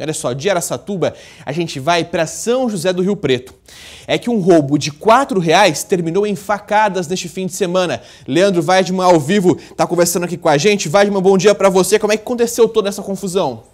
Olha só, de Aracatuba a gente vai para São José do Rio Preto. É que um roubo de R$ reais terminou em facadas neste fim de semana. Leandro Weidman, ao vivo, está conversando aqui com a gente. Weidman, bom dia para você. Como é que aconteceu toda essa confusão?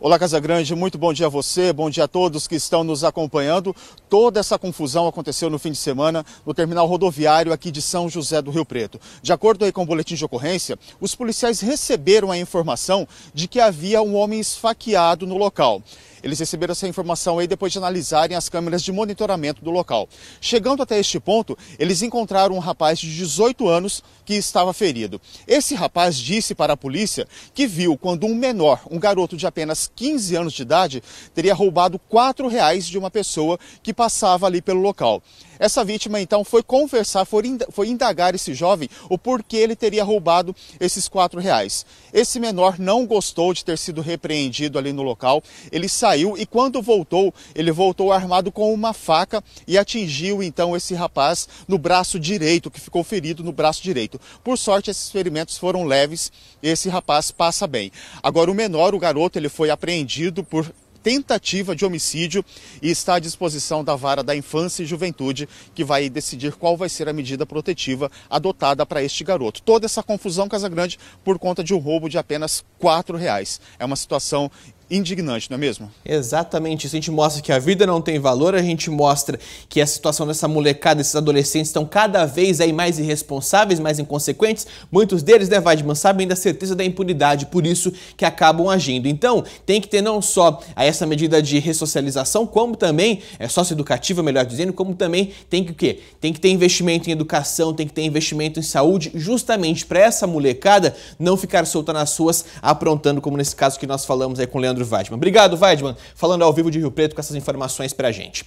Olá, Casa Grande, muito bom dia a você, bom dia a todos que estão nos acompanhando. Toda essa confusão aconteceu no fim de semana no terminal rodoviário aqui de São José do Rio Preto. De acordo com o boletim de ocorrência, os policiais receberam a informação de que havia um homem esfaqueado no local. Eles receberam essa informação aí depois de analisarem as câmeras de monitoramento do local. Chegando até este ponto, eles encontraram um rapaz de 18 anos que estava ferido. Esse rapaz disse para a polícia que viu quando um menor, um garoto de apenas 15 anos de idade, teria roubado R$ reais de uma pessoa que passava ali pelo local. Essa vítima então foi conversar, foi indagar esse jovem o porquê ele teria roubado esses quatro reais. Esse menor não gostou de ter sido repreendido ali no local. Ele saiu e quando voltou, ele voltou armado com uma faca e atingiu então esse rapaz no braço direito, que ficou ferido no braço direito. Por sorte, esses ferimentos foram leves. Esse rapaz passa bem. Agora o menor, o garoto, ele foi apreendido por tentativa de homicídio e está à disposição da vara da infância e juventude, que vai decidir qual vai ser a medida protetiva adotada para este garoto. Toda essa confusão, Casagrande, por conta de um roubo de apenas R$ reais. É uma situação indignante, não é mesmo? Exatamente isso. A gente mostra que a vida não tem valor, a gente mostra que a situação dessa molecada, desses adolescentes estão cada vez aí mais irresponsáveis, mais inconsequentes. Muitos deles, né, Vadman, sabem da certeza da impunidade, por isso que acabam agindo. Então, tem que ter não só ah, essa medida de ressocialização, como também, é socioeducativa, melhor dizendo, como também tem que o quê? Tem que ter investimento em educação, tem que ter investimento em saúde, justamente para essa molecada não ficar solta nas suas, aprontando, como nesse caso que nós falamos aí com o Leandro Leandro Weidman. Obrigado, Weidman, falando ao vivo de Rio Preto com essas informações pra gente.